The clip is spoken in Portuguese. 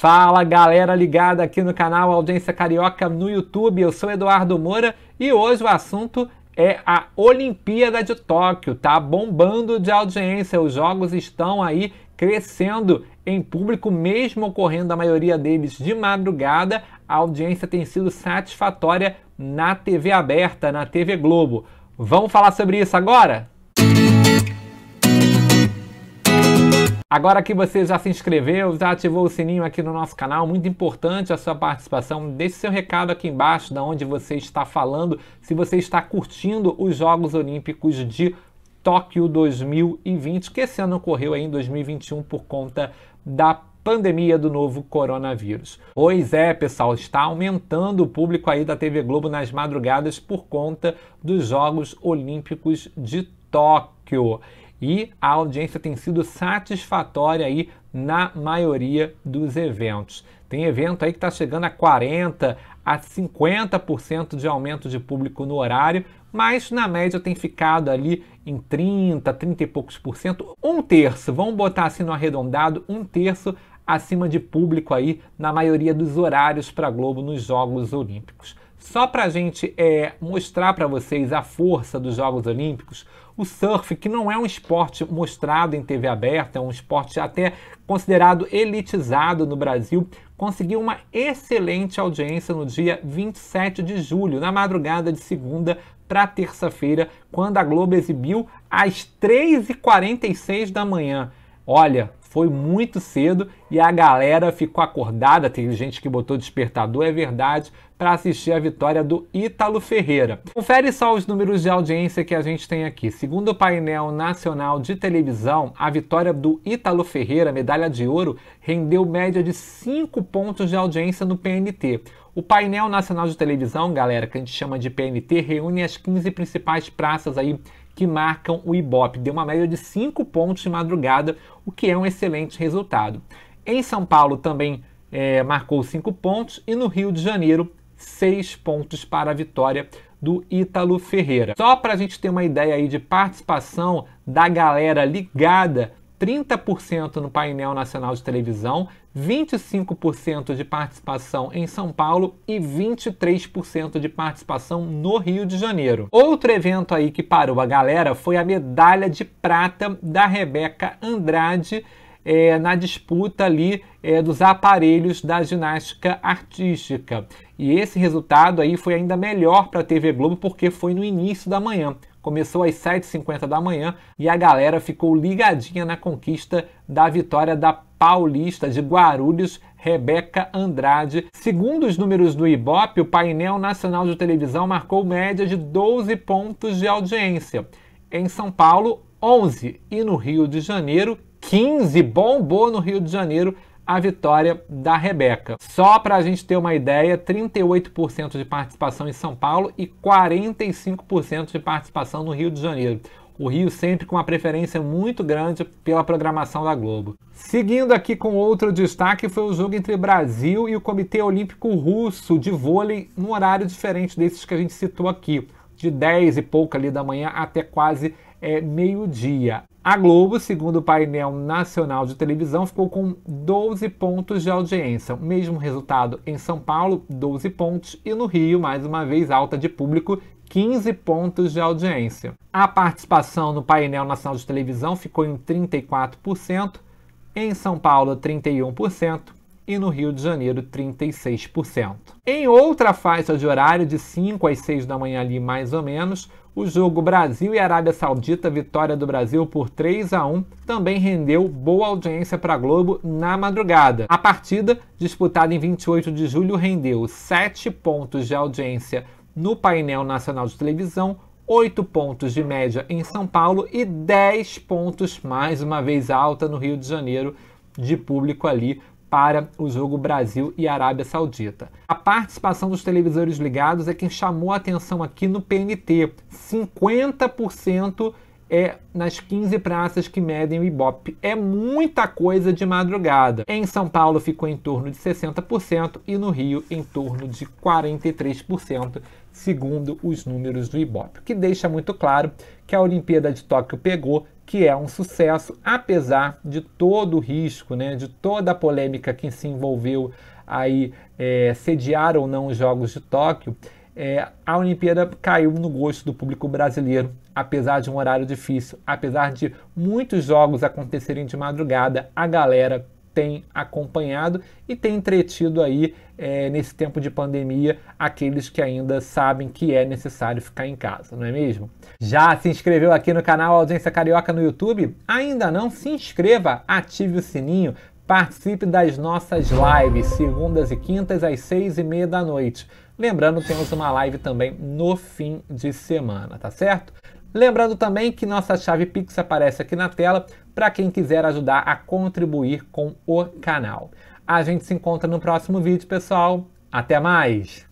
Fala galera ligada aqui no canal Audiência Carioca no YouTube, eu sou Eduardo Moura e hoje o assunto é a Olimpíada de Tóquio, tá bombando de audiência, os jogos estão aí crescendo em público, mesmo ocorrendo a maioria deles de madrugada, a audiência tem sido satisfatória na TV aberta, na TV Globo. Vamos falar sobre isso agora? Agora que você já se inscreveu, já ativou o sininho aqui no nosso canal, muito importante a sua participação. Deixe seu recado aqui embaixo de onde você está falando, se você está curtindo os Jogos Olímpicos de Tóquio 2020, que esse ano ocorreu em 2021 por conta da pandemia do novo coronavírus. Pois é, pessoal, está aumentando o público aí da TV Globo nas madrugadas por conta dos Jogos Olímpicos de Tóquio e a audiência tem sido satisfatória aí na maioria dos eventos. Tem evento aí que está chegando a 40 a 50% de aumento de público no horário, mas na média tem ficado ali em 30, 30 e poucos por cento, um terço, vamos botar assim no arredondado, um terço acima de público aí na maioria dos horários para Globo nos Jogos Olímpicos. Só para a gente é, mostrar para vocês a força dos Jogos Olímpicos, o surf, que não é um esporte mostrado em TV aberta, é um esporte até considerado elitizado no Brasil, conseguiu uma excelente audiência no dia 27 de julho, na madrugada de segunda para terça-feira, quando a Globo exibiu às 3h46 da manhã. Olha, foi muito cedo e a galera ficou acordada. Tem gente que botou despertador, é verdade, para assistir a vitória do Ítalo Ferreira. Confere só os números de audiência que a gente tem aqui. Segundo o painel nacional de televisão, a vitória do Ítalo Ferreira, medalha de ouro, rendeu média de 5 pontos de audiência no PNT. O painel nacional de televisão, galera, que a gente chama de PNT, reúne as 15 principais praças aí que marcam o Ibop. Deu uma média de 5 pontos de madrugada, o que é um excelente resultado. Em São Paulo também é, marcou 5 pontos e no Rio de Janeiro 6 pontos para a vitória do Ítalo Ferreira. Só para a gente ter uma ideia aí de participação da galera ligada 30% no painel nacional de televisão, 25% de participação em São Paulo e 23% de participação no Rio de Janeiro. Outro evento aí que parou a galera foi a medalha de prata da Rebeca Andrade é, na disputa ali é, dos aparelhos da ginástica artística. E esse resultado aí foi ainda melhor para a TV Globo porque foi no início da manhã começou às 7h50 da manhã e a galera ficou ligadinha na conquista da vitória da paulista de Guarulhos, Rebeca Andrade. Segundo os números do Ibope, o painel nacional de televisão marcou média de 12 pontos de audiência. Em São Paulo, 11 e no Rio de Janeiro, 15. Bombou no Rio de Janeiro a vitória da Rebeca. Só para a gente ter uma ideia, 38% de participação em São Paulo e 45% de participação no Rio de Janeiro. O Rio sempre com uma preferência muito grande pela programação da Globo. Seguindo aqui com outro destaque foi o jogo entre Brasil e o Comitê Olímpico Russo de vôlei num horário diferente desses que a gente citou aqui, de 10 e pouco ali da manhã até quase é, meio-dia. A Globo, segundo o painel nacional de televisão, ficou com 12 pontos de audiência. Mesmo resultado em São Paulo, 12 pontos, e no Rio, mais uma vez, alta de público, 15 pontos de audiência. A participação no painel nacional de televisão ficou em 34%, em São Paulo, 31%, e no Rio de Janeiro 36%. Em outra faixa de horário, de 5 às 6 da manhã ali mais ou menos, o jogo Brasil e Arábia Saudita, vitória do Brasil por 3 a 1, também rendeu boa audiência para a Globo na madrugada. A partida, disputada em 28 de julho, rendeu 7 pontos de audiência no painel nacional de televisão, 8 pontos de média em São Paulo e 10 pontos, mais uma vez alta, no Rio de Janeiro, de público ali para o jogo Brasil e Arábia Saudita. A participação dos televisores ligados é quem chamou a atenção aqui no PNT. 50% é nas 15 praças que medem o Ibope. É muita coisa de madrugada. Em São Paulo ficou em torno de 60% e no Rio em torno de 43%, segundo os números do Ibope. O que deixa muito claro que a Olimpíada de Tóquio pegou que é um sucesso, apesar de todo o risco, né, de toda a polêmica que se envolveu aí, é, sediar ou não os Jogos de Tóquio, é, a Olimpíada caiu no gosto do público brasileiro, apesar de um horário difícil, apesar de muitos jogos acontecerem de madrugada, a galera tem acompanhado e tem entretido aí é, nesse tempo de pandemia aqueles que ainda sabem que é necessário ficar em casa, não é mesmo? Já se inscreveu aqui no canal Audiência Carioca no YouTube? Ainda não? Se inscreva, ative o sininho. Participe das nossas lives, segundas e quintas, às seis e meia da noite. Lembrando, temos uma live também no fim de semana, tá certo? Lembrando também que nossa chave Pix aparece aqui na tela para quem quiser ajudar a contribuir com o canal. A gente se encontra no próximo vídeo, pessoal. Até mais!